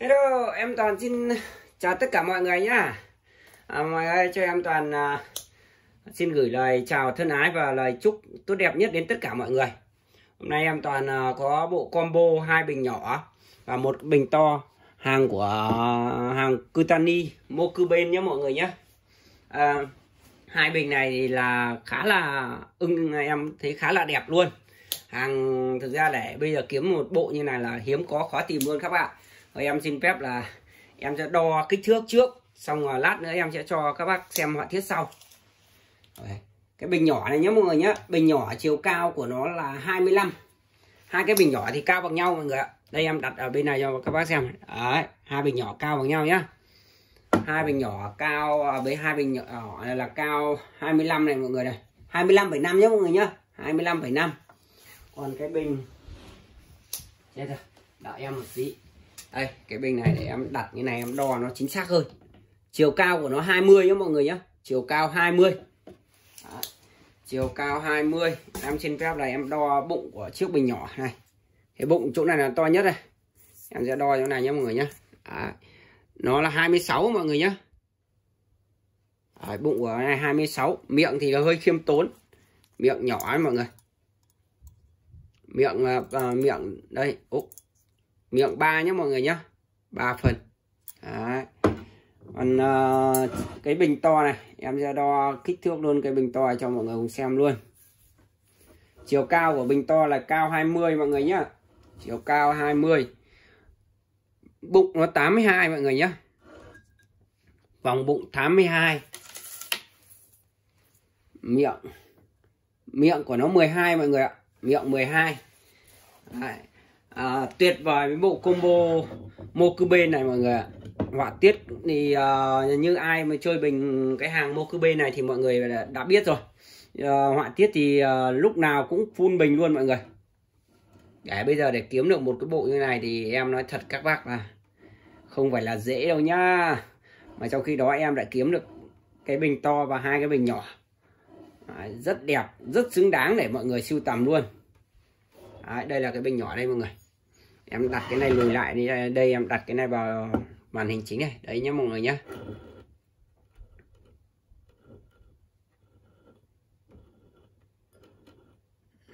Hello, em Toàn xin chào tất cả mọi người nhá. À, mọi người cho em Toàn à, xin gửi lời chào thân ái và lời chúc tốt đẹp nhất đến tất cả mọi người. Hôm nay em Toàn à, có bộ combo hai bình nhỏ và một bình to hàng của à, hàng Kutani Mokuben nhé mọi người nhé. À, hai bình này thì là khá là ưng em thấy khá là đẹp luôn. Hàng thực ra để bây giờ kiếm một bộ như này là hiếm có khó tìm luôn các bạn rồi em xin phép là em sẽ đo kích thước trước xong rồi lát nữa em sẽ cho các bác xem họa tiết sau rồi. cái bình nhỏ này nhé mọi người nhé bình nhỏ chiều cao của nó là 25 hai cái bình nhỏ thì cao bằng nhau mọi người ạ đây em đặt ở bên này cho các bác xem đấy hai bình nhỏ cao bằng nhau nhá hai bình nhỏ cao à, với hai bình nhỏ à, này là cao 25 này mọi người này năm nhé mọi người nhá năm. còn cái bình đợi em một tí đây cái bình này để em đặt như này em đo nó chính xác hơn chiều cao của nó 20 nhé mọi người nhé chiều cao 20 Đó. chiều cao 20 em trên phép này em đo bụng của chiếc bình nhỏ này cái bụng chỗ này là to nhất đây em sẽ đo chỗ này nhé mọi người nhé Đó. nó là 26 mọi người nhé Đấy, bụng của này 26 miệng thì nó hơi khiêm tốn miệng nhỏ ấy mọi người miệng uh, miệng đây Úc miệng ba nhé mọi người nhé ba phần Đấy. còn uh, cái bình to này em sẽ đo kích thước luôn cái bình to này cho mọi người cùng xem luôn chiều cao của bình to là cao 20 mọi người nhé chiều cao 20 bụng nó 82 mọi người nhé vòng bụng 82 miệng miệng của nó 12 mọi người ạ miệng 12 Đấy à, tuyệt vời với bộ combo Mokube này mọi người ạ họa tiết thì à, như ai mà chơi bình cái hàng Mokube này thì mọi người đã, biết rồi à, họa tiết thì à, lúc nào cũng full bình luôn mọi người để bây giờ để kiếm được một cái bộ như này thì em nói thật các bác là không phải là dễ đâu nhá mà trong khi đó em đã kiếm được cái bình to và hai cái bình nhỏ à, rất đẹp rất xứng đáng để mọi người sưu tầm luôn Đấy, đây là cái bình nhỏ đây mọi người em đặt cái này lùi lại đi đây em đặt cái này vào màn hình chính này đấy nhé mọi người nhé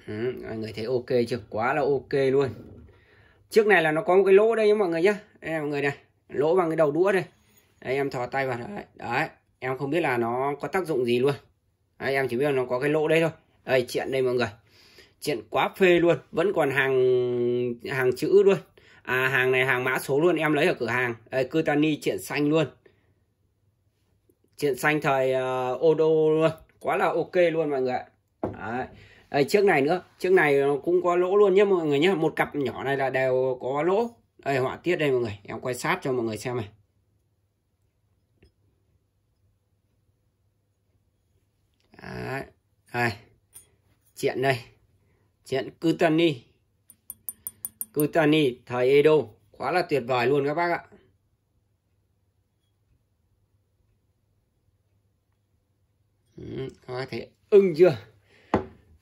Ừ, mọi người thấy ok chưa quá là ok luôn trước này là nó có một cái lỗ đây nhé mọi người nhé đây mọi người này lỗ bằng cái đầu đũa đây đấy, em thò tay vào đấy. đấy em không biết là nó có tác dụng gì luôn đấy, em chỉ biết là nó có cái lỗ đây thôi đây chuyện đây mọi người chuyện quá phê luôn vẫn còn hàng hàng chữ luôn à hàng này hàng mã số luôn em lấy ở cửa hàng à, Cutani chuyện xanh luôn chuyện xanh thời uh, Odo luôn quá là ok luôn mọi người ạ Đấy. Đây, này nữa trước này cũng có lỗ luôn nhé mọi người nhé một cặp nhỏ này là đều có lỗ đây họa tiết đây mọi người em quay sát cho mọi người xem này Đấy. Đây. chuyện đây chén Kutani Kutani thời Edo quá là tuyệt vời luôn các bác ạ ừ, có thể ưng chưa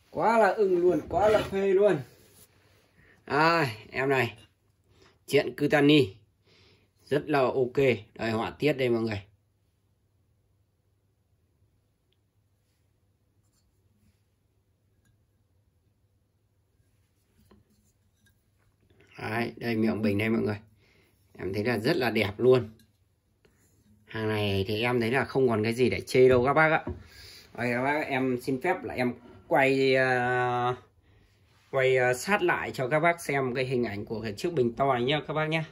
quá là ưng luôn quá là phê luôn à, em này chuyện Kutani rất là ok đây họa tiết đây mọi người Đấy, đây miệng bình đây mọi người em thấy là rất là đẹp luôn hàng này thì em thấy là không còn cái gì để chê đâu các bác ạ Đấy, các bác em xin phép là em quay uh, quay uh, sát lại cho các bác xem cái hình ảnh của cái chiếc bình to này nhá các bác nhé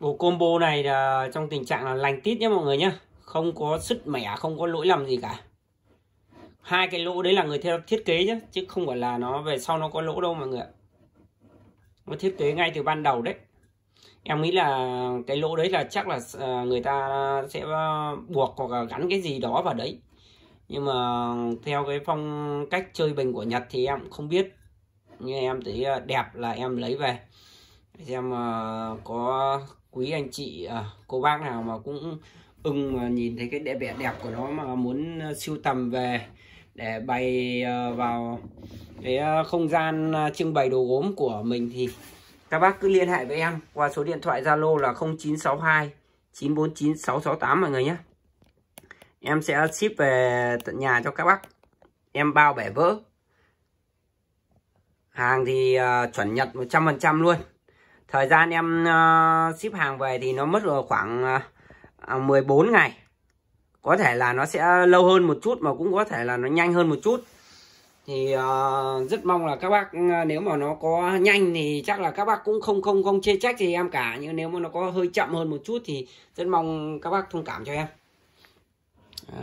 bộ combo này là trong tình trạng là lành tít nhé mọi người nhé không có sứt mẻ không có lỗi lầm gì cả hai cái lỗ đấy là người theo thiết kế nhé chứ không phải là nó về sau nó có lỗ đâu mọi người nó thiết kế ngay từ ban đầu đấy em nghĩ là cái lỗ đấy là chắc là ờ, người ta sẽ ờ, buộc hoặc là gắn cái gì đó vào đấy nhưng mà theo cái phong cách chơi bình của Nhật thì em không biết nhưng em thấy ờ, đẹp là em lấy về xem ờ, có quý anh chị à, cô bác nào mà cũng ưng mà nhìn thấy cái đẹp vẻ đẹp của nó mà muốn ờ, siêu tầm về để bày ờ, vào cái không gian trưng bày đồ gốm của mình thì các bác cứ liên hệ với em qua số điện thoại Zalo là 0962 949 668 mọi người nhé. Em sẽ ship về tận nhà cho các bác. Em bao bẻ vỡ. Hàng thì uh, chuẩn Nhật 100% luôn thời gian em ờ, ship hàng về thì nó mất khoảng 14 ờ, à, ngày có thể là nó sẽ lâu hơn một chút mà cũng có thể là nó nhanh hơn một chút thì uh, rất mong là các bác nếu mà nó có nhanh thì chắc là các bác cũng không không không chê trách thì em cả nhưng nếu mà nó có hơi chậm hơn một chút thì rất mong các bác thông cảm cho em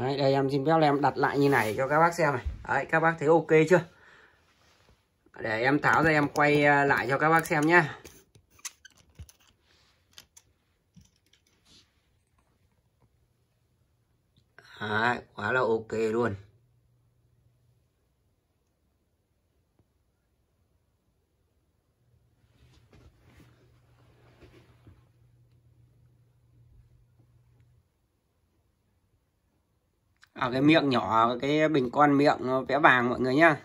Đấy, đây em xin phép là em đặt lại như này cho các bác xem này Đấy, các bác thấy ok chưa để em tháo ra em quay lại cho các bác xem nhé Đấy, quá là ok luôn ở à, cái miệng nhỏ cái bình con miệng nó ờ, vẽ vàng mọi người nhá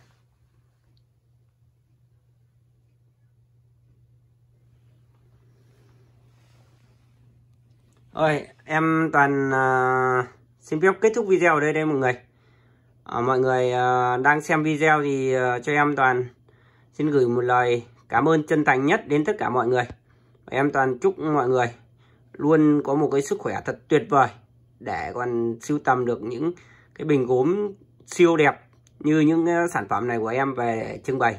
ơi em toàn uh, xin phép kết thúc video ở đây đây mọi người à, mọi người à, đang xem video thì à, cho em toàn xin gửi một lời cảm ơn chân thành nhất đến tất cả mọi người và em toàn chúc mọi người luôn có một cái sức khỏe thật tuyệt vời để còn sưu tầm được những cái bình gốm siêu đẹp như những à, sản phẩm này của em về trưng bày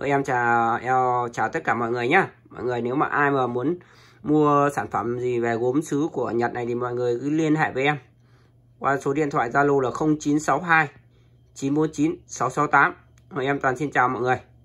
em chào em chào tất cả mọi người nhé. mọi người nếu mà ai mà muốn mua sản phẩm gì về gốm sứ của Nhật này thì mọi người cứ liên hệ với em qua số điện thoại Zalo là 0962 949 668. mọi Em toàn xin chào mọi người.